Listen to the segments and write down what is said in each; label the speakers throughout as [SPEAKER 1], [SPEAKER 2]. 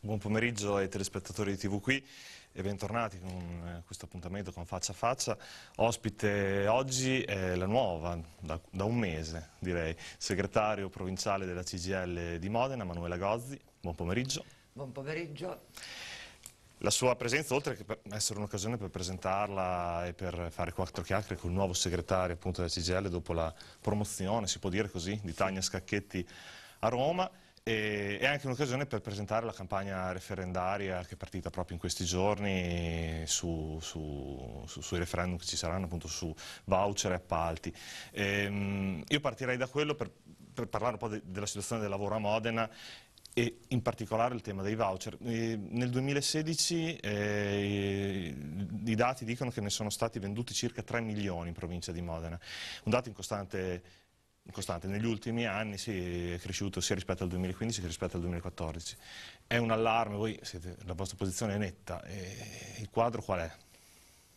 [SPEAKER 1] Buon pomeriggio ai telespettatori di TV qui e bentornati con eh, questo appuntamento con Faccia a Faccia. Ospite oggi è la nuova, da, da un mese direi, segretario provinciale della CGL di Modena, Manuela Gozzi. Buon pomeriggio.
[SPEAKER 2] Buon pomeriggio
[SPEAKER 1] la sua presenza, oltre che per essere un'occasione per presentarla e per fare quattro chiacchiere con il nuovo segretario appunto della CGL dopo la promozione, si può dire così, di Tania Scacchetti a Roma, e, è anche un'occasione per presentare la campagna referendaria che è partita proprio in questi giorni su, su, su, sui referendum che ci saranno appunto su voucher e appalti. E, ehm, io partirei da quello per, per parlare un po' de, della situazione del lavoro a Modena e in particolare il tema dei voucher. nel 2016 eh, i dati dicono che ne sono stati venduti circa 3 milioni in provincia di Modena, un dato in costante, in costante. negli ultimi anni sì, è cresciuto sia rispetto al 2015 che rispetto al 2014. È un allarme, voi siete, la vostra posizione è netta, e il quadro qual è?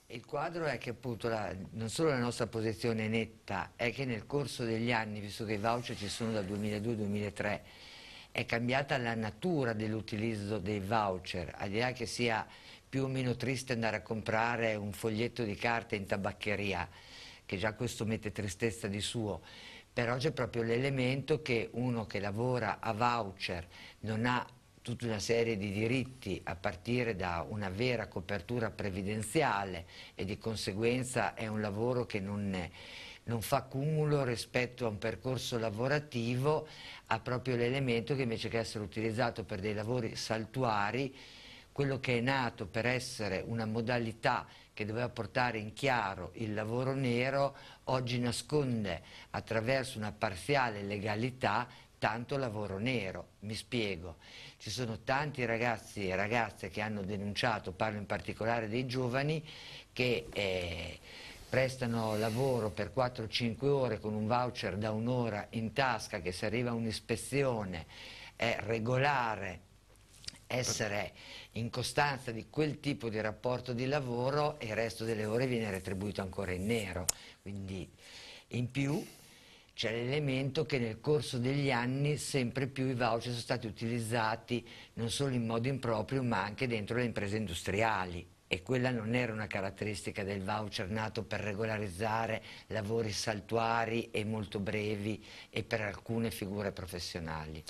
[SPEAKER 2] Il quadro è che appunto la, non solo la nostra posizione è netta, è che nel corso degli anni, visto che i voucher ci sono dal 2002-2003, è cambiata la natura dell'utilizzo dei voucher, al di là che sia più o meno triste andare a comprare un foglietto di carta in tabaccheria, che già questo mette tristezza di suo, però c'è proprio l'elemento che uno che lavora a voucher non ha tutta una serie di diritti a partire da una vera copertura previdenziale e di conseguenza è un lavoro che non È non fa cumulo rispetto a un percorso lavorativo, ha proprio l'elemento che invece che essere utilizzato per dei lavori saltuari, quello che è nato per essere una modalità che doveva portare in chiaro il lavoro nero, oggi nasconde attraverso una parziale legalità tanto lavoro nero, mi spiego. Ci sono tanti ragazzi e ragazze che hanno denunciato, parlo in particolare dei giovani, che eh, prestano lavoro per 4-5 ore con un voucher da un'ora in tasca che se arriva un'ispezione è regolare essere in costanza di quel tipo di rapporto di lavoro e il resto delle ore viene retribuito ancora in nero. Quindi in più c'è l'elemento che nel corso degli anni sempre più i voucher sono stati utilizzati non solo in modo improprio ma anche dentro le imprese industriali e quella non era una caratteristica del voucher nato per regolarizzare lavori saltuari e molto brevi e per alcune figure professionali.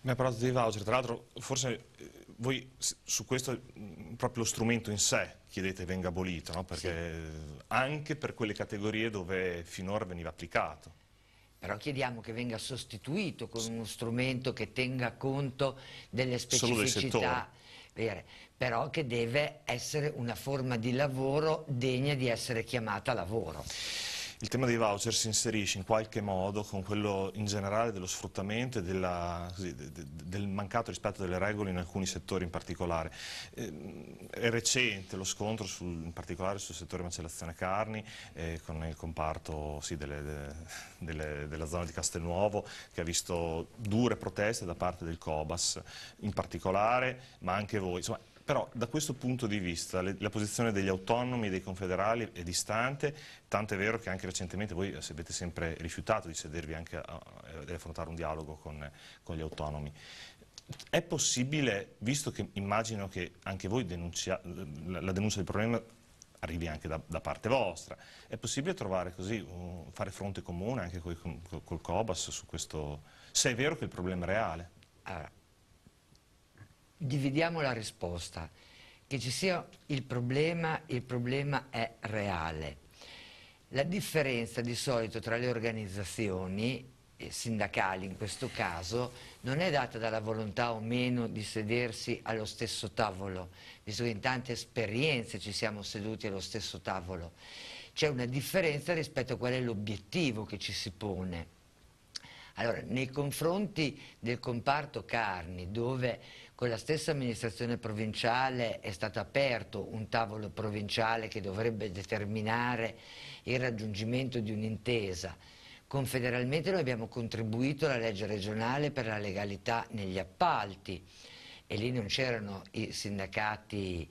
[SPEAKER 2] Mi ha parlato dei voucher, tra l'altro forse eh, voi
[SPEAKER 1] su questo mm, proprio lo strumento in sé chiedete venga abolito, no? perché sì. anche per quelle categorie dove finora veniva applicato
[SPEAKER 2] però chiediamo che venga sostituito con uno strumento che tenga conto delle specificità. Vere però che deve essere una forma di lavoro degna di essere chiamata lavoro.
[SPEAKER 1] Il tema dei voucher si inserisce in qualche modo con quello in generale dello sfruttamento e della, del mancato rispetto delle regole in alcuni settori in particolare. Ehm, è recente lo scontro sul, in particolare sul settore macellazione carni eh, con il comparto sì, delle, de, delle, della zona di Castelnuovo che ha visto dure proteste da parte del Cobas in particolare, ma anche voi. Insomma, però da questo punto di vista le, la posizione degli autonomi, dei confederali è distante, tanto è vero che anche recentemente voi eh, avete sempre rifiutato di sedervi anche a, ad affrontare un dialogo con, con gli autonomi. È possibile, visto che immagino che anche voi denuncia, la, la denuncia del problema arrivi anche da, da, parte vostra. È possibile trovare così, uh, fare fronte comune anche coi, col, col COBAS su
[SPEAKER 2] questo, se è vero che il problema è reale? Allora, dividiamo la risposta. Che ci sia il problema, il problema è reale. La differenza di solito tra le organizzazioni eh, sindacali in questo caso non è data dalla volontà o meno di sedersi allo stesso tavolo, visto che in tante esperienze ci siamo seduti allo stesso tavolo. C'è una differenza rispetto a qual è l'obiettivo che ci si pone. Allora, nei confronti del comparto carni, dove con la stessa amministrazione provinciale è stato aperto un tavolo provinciale che dovrebbe determinare il raggiungimento di un'intesa. Confederalmente noi abbiamo contribuito alla legge regionale per la legalità negli appalti e lì non c'erano i sindacati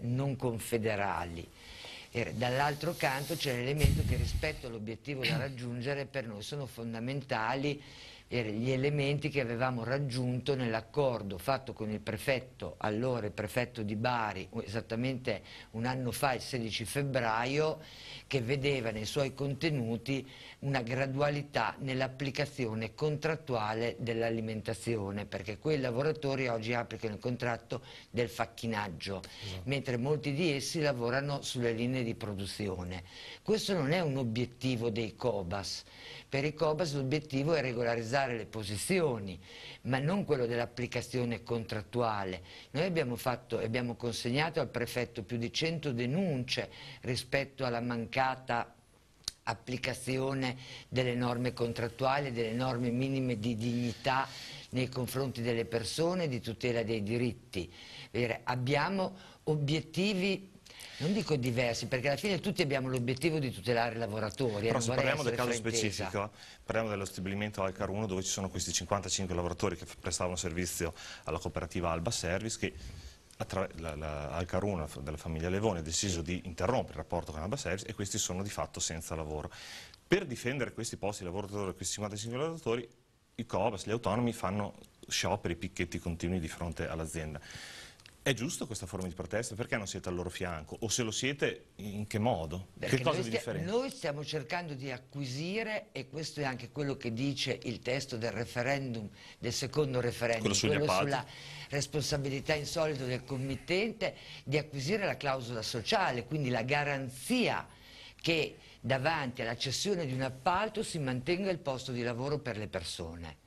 [SPEAKER 2] non confederali. Dall'altro canto c'è l'elemento che rispetto all'obiettivo da raggiungere per noi sono fondamentali gli elementi che avevamo raggiunto nell'accordo fatto con il prefetto, allora il prefetto di Bari, esattamente un anno fa, il 16 febbraio, che vedeva nei suoi contenuti una gradualità nell'applicazione contrattuale dell'alimentazione, perché quei lavoratori oggi applicano il contratto del facchinaggio, esatto. mentre molti di essi lavorano sulle linee di produzione. Questo non è un obiettivo dei COBAS, per i Cobas l'obiettivo è regolarizzare le posizioni, ma non quello dell'applicazione contrattuale. Noi abbiamo, fatto, abbiamo consegnato al prefetto più di 100 denunce rispetto alla mancata applicazione delle norme contrattuali, delle norme minime di dignità nei confronti delle persone, e di tutela dei diritti. Abbiamo obiettivi non dico diversi, perché alla fine tutti abbiamo l'obiettivo di tutelare i lavoratori. Eh, Però se parliamo del caso fraintesa. specifico,
[SPEAKER 1] parliamo dello stabilimento Alcar 1 dove ci sono questi 55 lavoratori che prestavano servizio alla cooperativa Alba Service che la, la, della famiglia Levone ha deciso di interrompere il rapporto con Alba Service e questi sono di fatto senza lavoro. Per difendere questi posti di lavoratori, questi 55 lavoratori, i Coobas, gli autonomi fanno scioperi, picchetti continui di fronte all'azienda. È giusto questa forma di protesta? Perché non siete al loro fianco? O se lo siete, in che modo? Perché che cosa di differente?
[SPEAKER 2] Noi stiamo cercando di acquisire, e questo è anche quello che dice il testo del referendum, del secondo referendum, quello, quello sulla responsabilità in solido del committente, di acquisire la clausola sociale, quindi la garanzia che davanti alla cessione di un appalto si mantenga il posto di lavoro per le persone.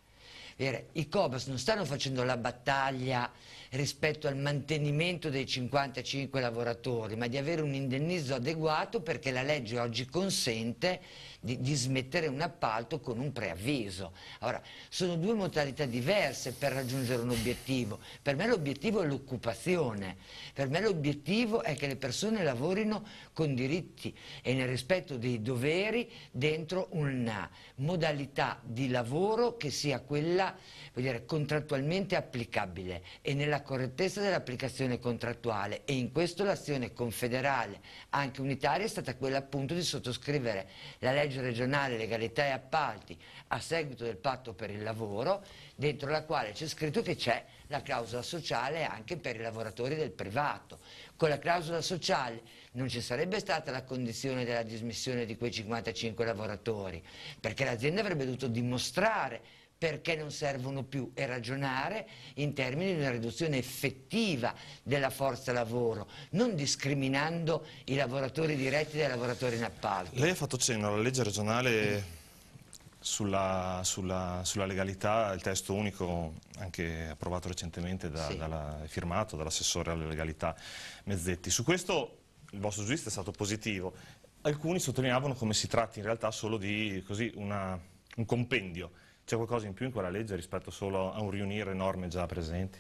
[SPEAKER 2] I Cobas non stanno facendo la battaglia rispetto al mantenimento dei 55 lavoratori, ma di avere un indennizzo adeguato perché la legge oggi consente di, di smettere un appalto con un preavviso. Ora, sono due modalità diverse per raggiungere un obiettivo. Per me l'obiettivo è l'occupazione, per me l'obiettivo è che le persone lavorino con diritti e nel rispetto dei doveri dentro una modalità di lavoro che sia quella dire, contrattualmente applicabile e nella la correttezza dell'applicazione contrattuale e in questo l'azione confederale, anche unitaria, è stata quella appunto di sottoscrivere la legge regionale legalità e appalti a seguito del patto per il lavoro, dentro la quale c'è scritto che c'è la clausola sociale anche per i lavoratori del privato. Con la clausola sociale non ci sarebbe stata la condizione della dismissione di quei 55 lavoratori, perché l'azienda avrebbe dovuto dimostrare perché non servono più e ragionare in termini di una riduzione effettiva della forza lavoro, non discriminando i lavoratori diretti dai lavoratori in appalto.
[SPEAKER 1] Lei ha fatto cenno alla legge regionale sulla, sulla, sulla legalità, il testo unico anche approvato recentemente, da, sì. dalla, firmato dall'assessore alla legalità Mezzetti. Su questo il vostro giudizio è stato positivo. Alcuni sottolineavano come si tratti in realtà solo di così, una, un compendio c'è
[SPEAKER 2] qualcosa in più in quella legge rispetto solo a un riunire norme già presenti?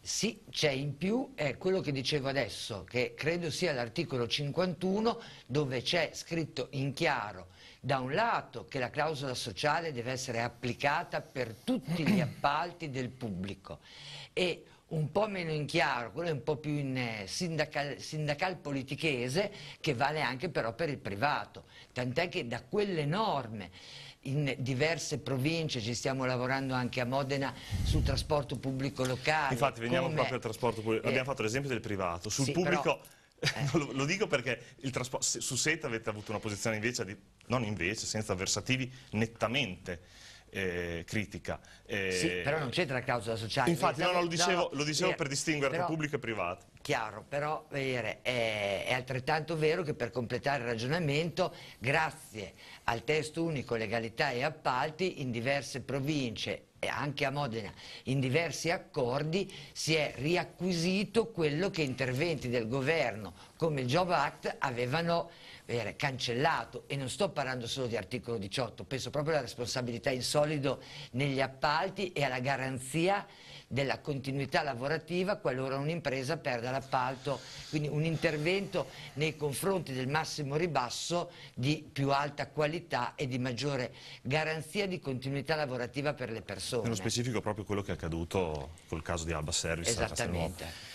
[SPEAKER 2] Sì, c'è in più, è quello che dicevo adesso, che credo sia l'articolo 51, dove c'è scritto in chiaro, da un lato, che la clausola sociale deve essere applicata per tutti gli appalti del pubblico e un po' meno in chiaro, quello è un po' più in eh, sindacal, sindacal politichese, che vale anche però per il privato, tant'è che da quelle norme in diverse province, ci stiamo lavorando anche a Modena sul trasporto pubblico locale. Infatti veniamo come... proprio al
[SPEAKER 1] trasporto pubblico, eh... abbiamo fatto l'esempio del privato, sul sì, pubblico... Però... Eh. Lo, lo, dico perché su Seta avete avuto una posizione invece, di, non invece, senza avversativi, nettamente eh, critica. Eh, sì, però non c'entra
[SPEAKER 2] la clausola sociale. Infatti, no, no, lo dicevo, no, lo dicevo per distinguere però, tra pubblico e privato. Chiaro, però vedere, è, è, altrettanto vero che per completare il ragionamento, grazie al testo unico legalità e appalti, in diverse province e anche a Modena, in diversi accordi, si è riacquisito quello che interventi del governo come il Job Act avevano vedere, cancellato, e non sto parlando solo di articolo 18, penso proprio alla responsabilità in solido negli appalti e alla garanzia della continuità lavorativa qualora un'impresa perda l'appalto, quindi un intervento nei confronti del massimo ribasso di più alta qualità e di maggiore garanzia di continuità lavorativa per le persone. Nello
[SPEAKER 1] specifico proprio quello che è accaduto col caso di Alba Service. Esattamente.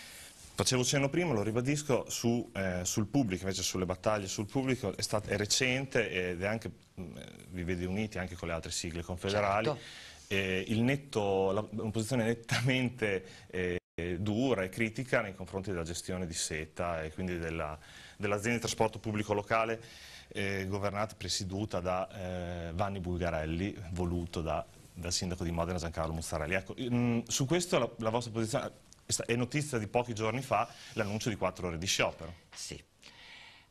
[SPEAKER 1] Facevo cenno prima, lo ribadisco, su, eh, sul pubblico, invece sulle battaglie sul pubblico è, stato, è recente ed è anche, mh, mm, eh, vi vede uniti anche con le altre sigle confederali, certo. eh, netto, la, una posizione nettamente eh, dura e critica nei confronti della gestione di seta e quindi dell'azienda dell di trasporto pubblico locale eh, governata e presieduta da eh, Vanni Bulgarelli, voluto da, dal sindaco di Modena Giancarlo Muzzarelli. Ecco, mh, mm, su questo la, la vostra posizione è notizia di pochi
[SPEAKER 2] giorni fa l'annuncio di quattro ore di sciopero. Sì.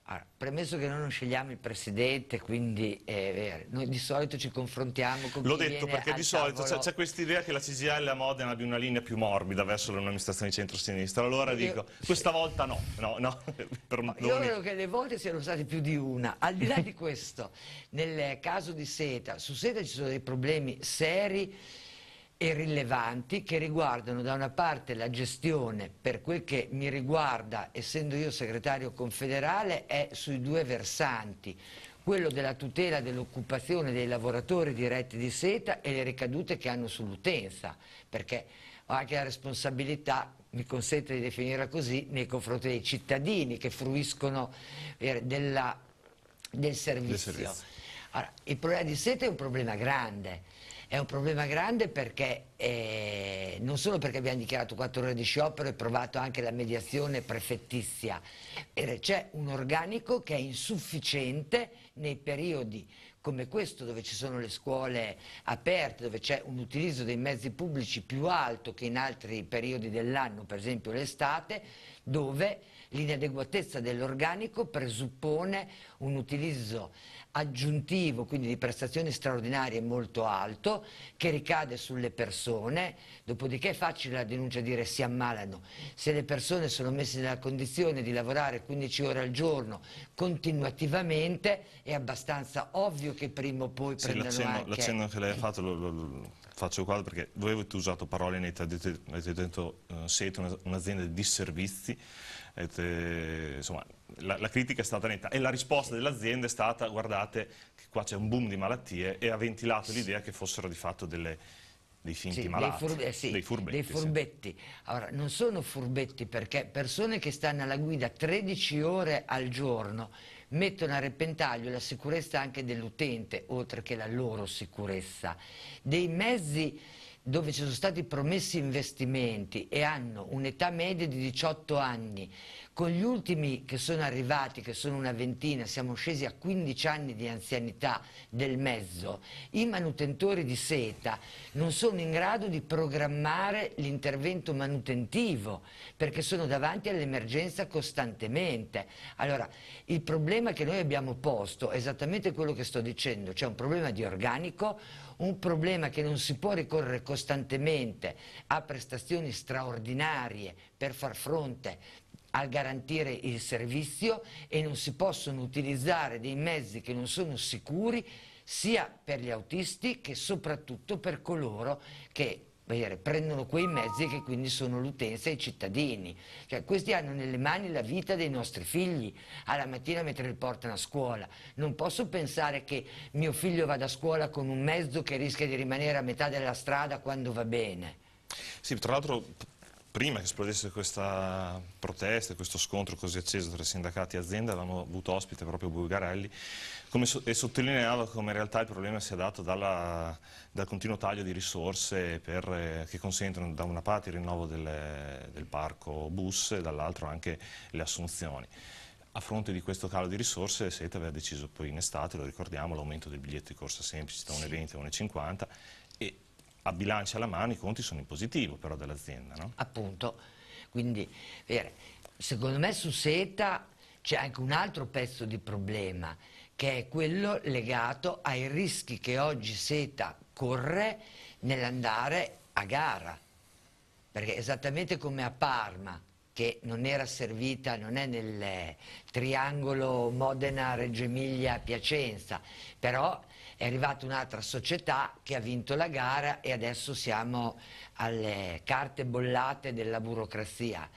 [SPEAKER 2] Allora, premesso che noi non scegliamo il presidente, quindi eh, è vero, noi di solito ci confrontiamo con L'ho detto perché di solito c'è
[SPEAKER 1] questa idea che la CGL a Modena abbia una linea più morbida verso l'amministrazione di centro-sinistra. Allora io, dico, questa volta no, no, no. io credo
[SPEAKER 2] che le volte siano state più di una. Al di là di questo, nel caso di Seta, su Seta ci sono dei problemi seri e rilevanti che riguardano da una parte la gestione, per quel che mi riguarda, essendo io segretario confederale, è sui due versanti, quello della tutela dell'occupazione dei lavoratori diretti di seta e le ricadute che hanno sull'utenza, perché ho anche la responsabilità mi consente di definirla così, nei confronti dei cittadini che fruiscono eh, della, del servizio. Del servizio. Allora, il problema di seta è un problema grande è un problema grande perché eh, non solo perché abbiamo dichiarato quattro ore di sciopero e provato anche la mediazione prefettizia, eh, c'è un organico che è insufficiente nei periodi come questo dove ci sono le scuole aperte, dove c'è un utilizzo dei mezzi pubblici più alto che in altri periodi dell'anno, per esempio l'estate, dove l'inadeguatezza dell'organico presuppone un utilizzo aggiuntivo, quindi di prestazioni straordinarie molto alto, che ricade sulle persone, dopodiché è facile la denuncia dire si ammalano. Se le persone sono messe nella condizione di lavorare 15 ore al giorno continuativamente, è abbastanza ovvio che prima o poi sì, prendano l'accenno, anche... L'accenno
[SPEAKER 1] che lei ha fatto lo, lo, lo faccio qua perché voi avete usato parole nette, avete detto eh, siete un'azienda di servizi, avete, insomma la, la, critica è stata netta e la risposta dell'azienda è stata guardate che qua c'è un boom di malattie e ha ventilato l'idea che fossero di fatto delle, dei finti sì, malati, dei, furbe, sì, dei
[SPEAKER 2] furbetti. Dei furbetti. Sì. Allora, non sono furbetti perché persone che stanno alla guida 13 ore al giorno mettono a repentaglio la sicurezza anche dell'utente, oltre che la loro sicurezza. Dei mezzi dove ci sono stati promessi investimenti e hanno un'età media di 18 anni. Con gli ultimi che sono arrivati, che sono una ventina, siamo scesi a 15 anni di anzianità del mezzo, i manutentori di seta non sono in grado di programmare l'intervento manutentivo perché sono davanti all'emergenza costantemente. Allora, il problema che noi abbiamo posto è esattamente quello che sto dicendo, c'è cioè un problema di organico, un problema che non si può ricorrere costantemente a prestazioni straordinarie per far fronte al garantire il servizio e non si possono utilizzare dei mezzi che non sono sicuri sia per gli autisti che soprattutto per coloro che Dire, prendono quei mezzi che quindi sono l'utenza e i cittadini. Cioè, questi hanno nelle mani la vita dei nostri figli, alla mattina mentre li portano a scuola. Non posso pensare che mio figlio vada a scuola con un mezzo che rischia di rimanere a metà della strada quando va bene.
[SPEAKER 1] Sì, tra l'altro prima che esplodesse questa protesta, questo scontro così acceso tra sindacati e azienda, avevamo avuto ospite proprio Bulgarelli come, e sottolineava come in realtà il problema sia dato dalla, dal continuo taglio di risorse per, eh, che consentono da una parte il rinnovo delle, del parco bus e dall'altro anche le assunzioni. A fronte di questo calo di risorse, SETA aveva deciso poi in estate, lo ricordiamo, l'aumento del biglietto di corsa semplice da 1,20 a 1,50
[SPEAKER 2] a bilancia alla mano i conti sono in positivo però dell'azienda, no? Appunto, quindi secondo me su Seta c'è anche un altro pezzo di problema che è quello legato ai rischi che oggi Seta corre nell'andare a gara, perché esattamente come a Parma che non era servita, non è nel eh, triangolo Modena-Reggio Emilia-Piacenza, però è arrivata un'altra società che ha vinto la gara e adesso siamo alle carte bollate della burocrazia.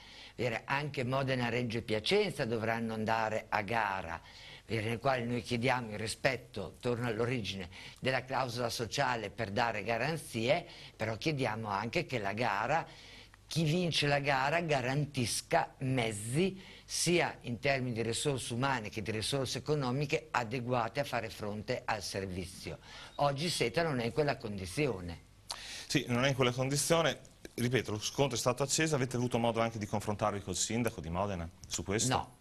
[SPEAKER 2] Anche Modena-Reggio e Piacenza dovranno andare a gara nel quale noi chiediamo il rispetto, torno all'origine, della clausola sociale per dare garanzie, però chiediamo anche che la gara chi vince la gara garantisca mezzi sia in termini di risorse umane che di risorse economiche adeguate a fare fronte al servizio. Oggi Seta non è in quella condizione.
[SPEAKER 1] Sì, non è in quella condizione. Ripeto, lo scontro è stato acceso, avete
[SPEAKER 2] avuto modo anche di confrontarvi
[SPEAKER 1] col sindaco di Modena su questo? No.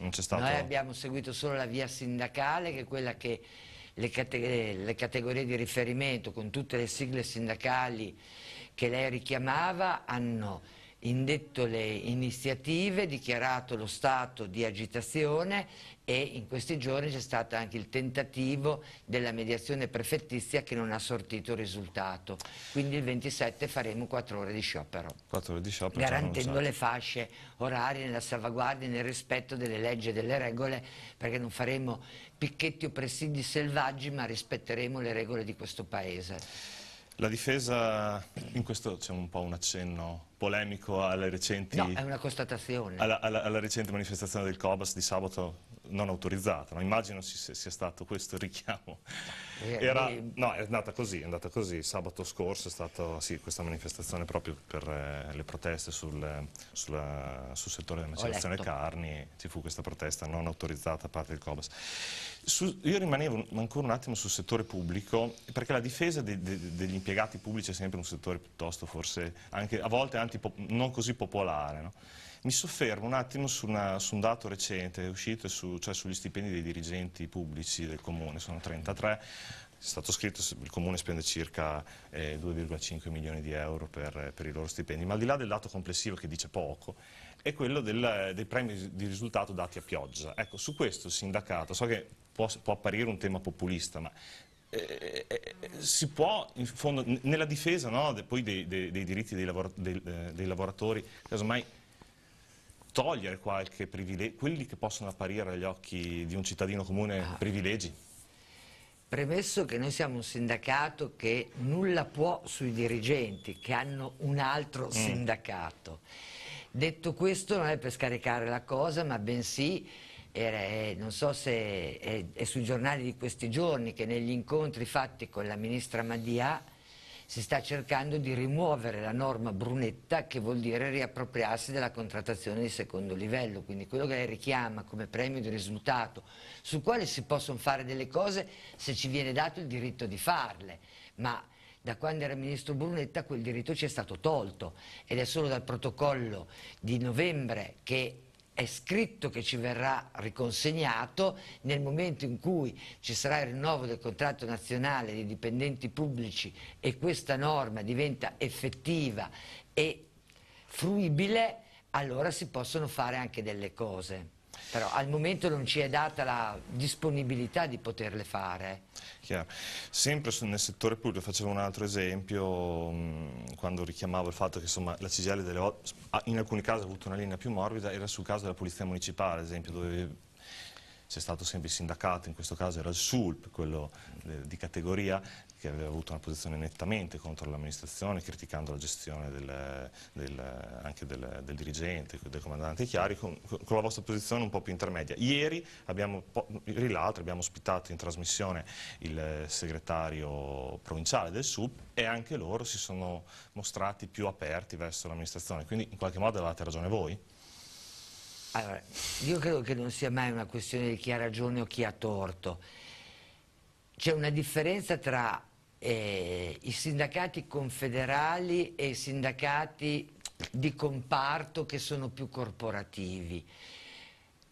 [SPEAKER 1] Non stato... Noi
[SPEAKER 2] abbiamo seguito solo la via sindacale, che è quella che le, cate le categorie di riferimento con tutte le sigle sindacali che lei richiamava hanno indetto le iniziative, dichiarato lo stato di agitazione e in questi giorni c'è stato anche il tentativo della mediazione prefettizia che non ha sortito risultato. Quindi il 27 faremo 4 ore di sciopero.
[SPEAKER 1] ore di sciopero. Garantendo le
[SPEAKER 2] fasce orarie nella salvaguardia, e nel rispetto delle leggi e delle regole, perché non faremo picchetti o presidi selvaggi, ma rispetteremo le regole di questo Paese.
[SPEAKER 1] La difesa, in questo c'è un po' un accenno polemico alle recenti... No, è una
[SPEAKER 2] constatazione. Alla,
[SPEAKER 1] alla, alla recente manifestazione del Cobas di sabato non autorizzata. No? Immagino sia stato questo il richiamo.
[SPEAKER 2] Eh, eh, Era, eh,
[SPEAKER 1] no, è andata così, è andata così. Sabato scorso è stata sì, questa manifestazione proprio per le proteste sul, sulla, sul settore della macellazione carni. Ci fu questa protesta non autorizzata a parte del COBAS. Su, io rimanevo ancora un attimo sul settore pubblico, perché la difesa de, de, degli impiegati pubblici è sempre un settore piuttosto forse, anche, a volte antipo, non così popolare. No? Mi soffermo un attimo su, una, su, un dato recente, è uscito su, cioè sugli stipendi dei dirigenti pubblici del comune, sono 33, è stato scritto che il Comune spende circa eh, 2,5 milioni di euro per, per, i loro stipendi, ma al di là del dato complessivo che dice poco, è quello del, dei premi di risultato dati a pioggia. Ecco, su questo il sindacato, so che può, può apparire un tema populista, ma eh, eh, eh si può, in fondo, nella difesa no, de, poi dei, dei, dei diritti dei, lavora, dei, eh, dei lavoratori, casomai togliere qualche privilegio, quelli che possono apparire agli occhi di un cittadino comune ah. privilegi?
[SPEAKER 2] Premesso che noi siamo un sindacato che nulla può sui dirigenti, che hanno un altro mm. sindacato. Detto questo non è per scaricare la cosa, ma bensì, è, eh, non so se è, è sui giornali di questi giorni, che negli incontri fatti con la ministra Madia si sta cercando di rimuovere la norma brunetta che vuol dire riappropriarsi della contrattazione di secondo livello, quindi quello che lei richiama come premio di risultato, sul quale si possono fare delle cose se ci viene dato il diritto di farle, ma da quando era ministro Brunetta quel diritto ci è stato tolto ed è solo dal protocollo di novembre che è scritto che ci verrà riconsegnato nel momento in cui ci sarà il rinnovo del contratto nazionale dei dipendenti pubblici e questa norma diventa effettiva e fruibile, allora si possono fare anche delle cose. Però al momento non ci è data la disponibilità di poterle fare.
[SPEAKER 1] Chiaro. Sempre nel settore pubblico, facevo un altro esempio, mm, quando richiamavo il fatto che insomma, la CGL delle, in alcuni casi ha avuto una linea più morbida, era sul caso della Polizia Municipale, ad esempio, dove c'è stato sempre il sindacato, in questo caso era il SULP, quello eh, di categoria, che aveva avuto una posizione nettamente contro l'amministrazione, criticando la gestione del, del, anche del, del, dirigente, del comandante Chiari, con, con, la vostra posizione un po' più intermedia. Ieri, abbiamo, ieri l'altro, abbiamo ospitato in trasmissione il segretario provinciale del SUB e anche loro si sono mostrati più aperti verso l'amministrazione, quindi in qualche modo avevate ragione voi?
[SPEAKER 2] Allora, io credo che non sia mai una questione di chi ha ragione o chi ha torto. C'è una differenza tra eh, i sindacati confederali e i sindacati di comparto che sono più corporativi.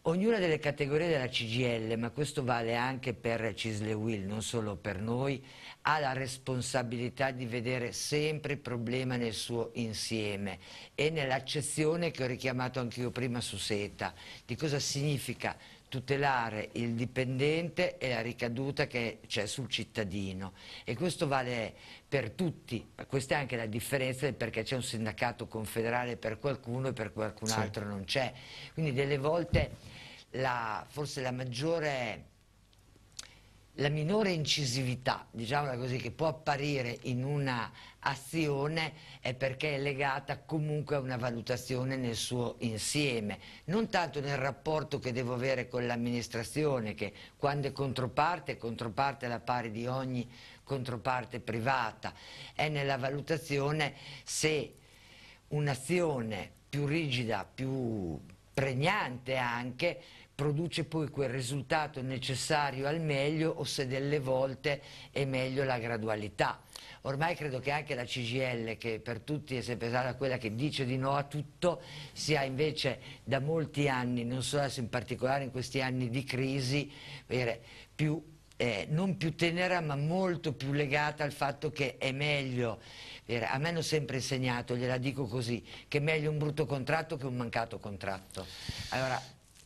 [SPEAKER 2] Ognuna delle categorie della CGL, ma questo vale anche per Cisle Will, non solo per noi, ha la responsabilità di vedere sempre il problema nel suo insieme e nell'accezione che ho richiamato anche io prima su Seta, di cosa significa tutelare il dipendente e la ricaduta che c'è sul cittadino e questo vale per tutti, questa è anche la differenza perché c'è un sindacato confederale per qualcuno e per qualcun altro sì. non c'è, quindi delle volte la, forse la maggiore la minore incisività, diciamola così, che può apparire in una azione è perché è legata comunque a una valutazione nel suo insieme, non tanto nel rapporto che devo avere con l'amministrazione, che quando è controparte, è controparte alla pari di ogni controparte privata, è nella valutazione se un'azione più rigida, più pregnante anche, produce poi quel risultato necessario al meglio o se delle volte è meglio la gradualità. Ormai credo che anche la CGL, che per tutti è sempre stata quella che dice di no a tutto, sia invece da molti anni, non solo adesso in particolare in questi anni di crisi, più, eh, non più tenera ma molto più legata al fatto che è meglio a me hanno sempre insegnato, gliela dico così, che è meglio un brutto contratto che un mancato contratto. Allora,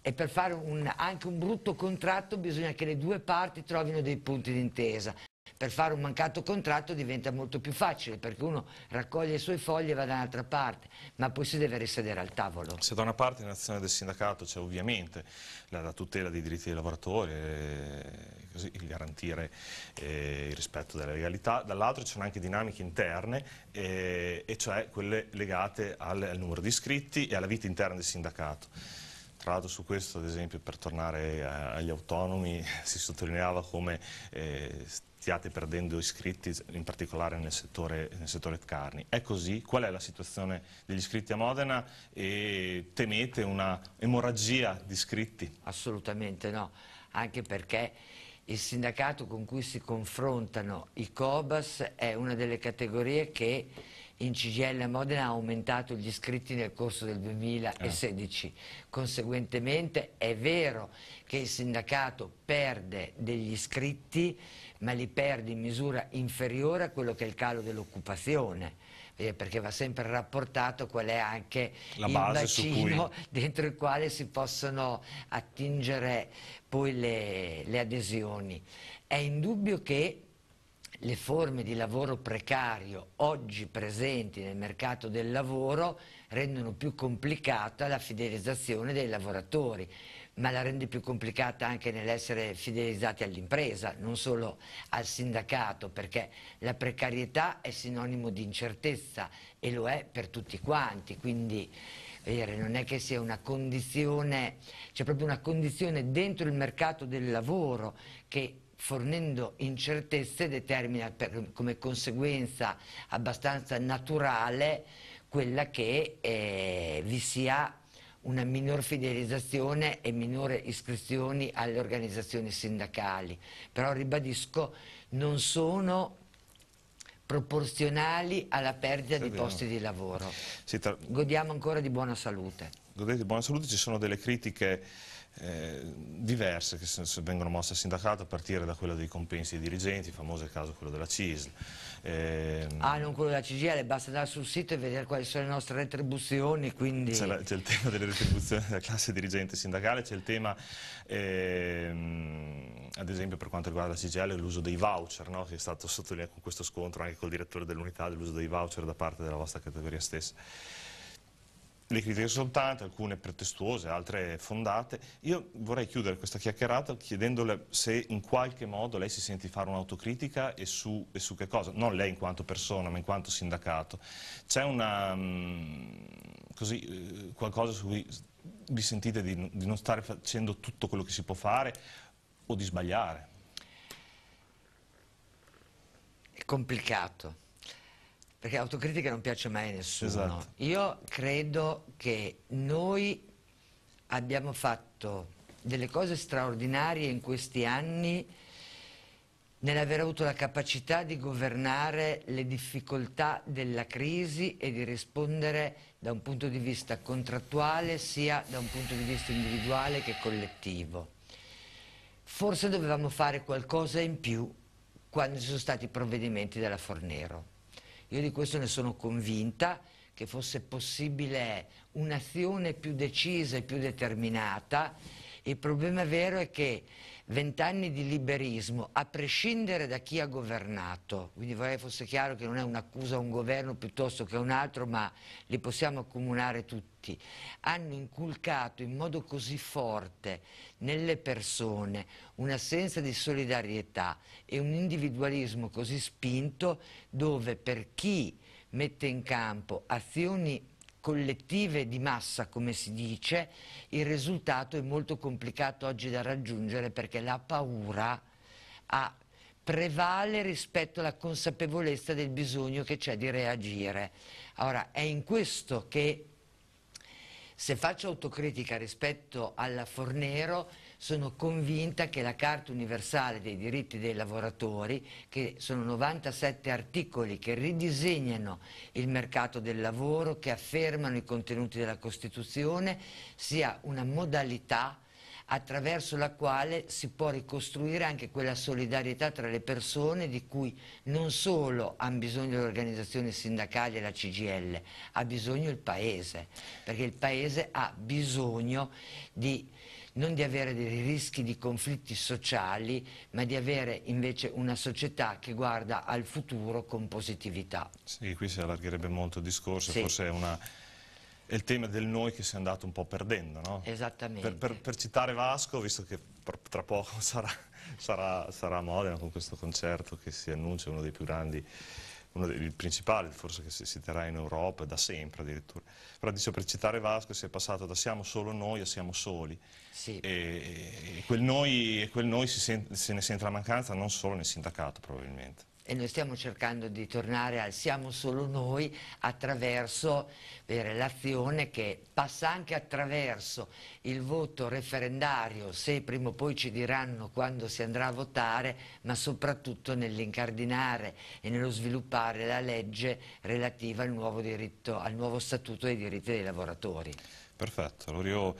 [SPEAKER 2] e per fare un, anche un brutto contratto bisogna che le due parti trovino dei punti d'intesa. Per fare un mancato contratto diventa molto più facile perché uno raccoglie i suoi fogli e va da un'altra parte, ma poi si deve risedere al tavolo. Se da una
[SPEAKER 1] parte in azione del sindacato c'è ovviamente la, la, tutela dei diritti dei lavoratori, eh, così, il garantire eh, il rispetto della legalità, dall'altro ci sono anche dinamiche interne, eh, e cioè quelle legate al, al numero di iscritti e alla vita interna del sindacato. Tra l'altro su questo, ad esempio, per tornare eh, agli autonomi, si sottolineava come eh, stiate perdendo iscritti, in particolare nel settore, nel settore carni. È così? Qual è la situazione degli iscritti a Modena e temete
[SPEAKER 2] una emorragia di iscritti? Assolutamente no, anche perché il sindacato con cui si confrontano i COBAS è una delle categorie che in CGL Modena ha aumentato gli iscritti nel corso del 2016. Ah. Conseguentemente è vero che il sindacato perde degli iscritti, ma li perde in misura inferiore a quello che è il calo dell'occupazione eh, perché va sempre rapportato qual è anche il bacino cui... dentro il quale si possono attingere poi le, le adesioni. È indubbio che le forme di lavoro precario oggi presenti nel mercato del lavoro rendono più complicata la fidelizzazione dei lavoratori, ma la rende più complicata anche nell'essere fidelizzati all'impresa, non solo al sindacato, perché la precarietà è sinonimo di incertezza e lo è per tutti quanti, quindi non è che sia una condizione, c'è proprio una condizione dentro il mercato del lavoro che fornendo incertezze determina per, come conseguenza abbastanza naturale quella che eh, vi sia una minor fidelizzazione e minore iscrizioni alle organizzazioni sindacali. Però ribadisco, non sono proporzionali alla perdita sì, di posti di lavoro. Godiamo ancora di buona salute. Godete di
[SPEAKER 1] buona salute, ci sono delle critiche eh, diverse che vengono mosse al sindacato a partire da quella dei compensi dei dirigenti, il famoso caso quello della CISL. Eh, ah, non quello della CGL, basta andare sul sito e vedere quali sono le nostre retribuzioni. Quindi... C'è, il tema delle retribuzioni della classe dirigente sindacale, c'è il tema, ehm, ad esempio per quanto riguarda la CGL, l'uso dei voucher, no? che è stato sottolineato con questo scontro anche col direttore dell'unità dell'uso dei voucher da parte della vostra categoria stessa le critiche sono tante, alcune pretestuose, altre fondate. Io vorrei chiudere questa chiacchierata chiedendole se in qualche modo lei si sente fare un'autocritica e, e su, che cosa, non lei in quanto persona, ma in quanto sindacato. C'è una... Mm, così, eh, qualcosa su cui vi sentite di, di non stare facendo tutto quello che si può fare o di sbagliare?
[SPEAKER 2] È complicato perché l'autocritica non piace mai a nessuno. Esatto. Io credo che noi abbiamo fatto delle cose straordinarie in questi anni nell'aver avuto la capacità di governare le difficoltà della crisi e di rispondere da un punto di vista contrattuale sia da un punto di vista individuale che collettivo. Forse dovevamo fare qualcosa in più quando ci sono stati i provvedimenti della Fornero io di questo ne sono convinta, che fosse possibile un'azione più decisa e più determinata il problema vero è che vent'anni di liberismo, a prescindere da chi ha governato, quindi vorrei fosse chiaro che non è un'accusa a un governo piuttosto che a un altro, ma li possiamo accomunare tutti, hanno inculcato in modo così forte nelle persone un'assenza di solidarietà e un individualismo così spinto dove per chi mette in campo azioni collettive di massa, come si dice, il risultato è molto complicato oggi da raggiungere perché la paura ha, prevale rispetto alla consapevolezza del bisogno che c'è di reagire. Ora, è in questo che se faccio autocritica rispetto alla Fornero, sono convinta che la Carta Universale dei diritti dei lavoratori, che sono 97 articoli che ridisegnano il mercato del lavoro, che affermano i contenuti della Costituzione, sia una modalità attraverso la quale si può ricostruire anche quella solidarietà tra le persone di cui non solo hanno bisogno le organizzazioni sindacali e la CGL, ha bisogno il Paese, perché il Paese ha bisogno di, non di avere dei rischi di conflitti sociali, ma di avere invece una società che guarda al futuro con positività. Sì,
[SPEAKER 1] qui si allargherebbe molto il discorso, sì. forse è una è il tema del noi che si è andato un po' perdendo, no? Esattamente. Per, per, per citare Vasco, visto che tra poco sarà, sarà, sarà, a Modena con questo concerto che si annuncia uno dei più grandi, uno dei principali forse che si, si terrà in Europa da sempre addirittura. Però dice per citare Vasco si è passato da siamo solo noi a siamo soli. Sì. E, e, quel noi, e, quel noi, si sent, se ne sente la mancanza non solo nel sindacato probabilmente
[SPEAKER 2] e noi stiamo cercando di tornare al siamo solo noi attraverso eh, l'azione che passa anche attraverso il voto referendario, se prima o poi ci diranno quando si andrà a votare, ma soprattutto nell'incardinare e nello sviluppare la legge relativa al nuovo, diritto, al nuovo statuto dei diritti dei lavoratori.
[SPEAKER 1] Perfetto, allora io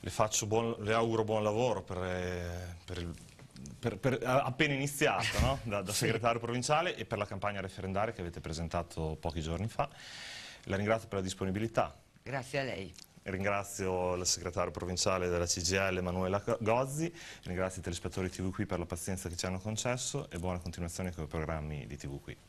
[SPEAKER 1] le, buon, le auguro buon
[SPEAKER 2] lavoro per, eh, per il per,
[SPEAKER 1] per, appena iniziato no? da, da, segretario sì. provinciale e per la campagna referendaria che avete presentato pochi giorni fa. La ringrazio per la disponibilità. Grazie a lei. Ringrazio il segretario provinciale della CGL Emanuela Gozzi, ringrazio i telespettatori TV qui per la pazienza che ci hanno concesso e buona continuazione con i programmi di TV qui.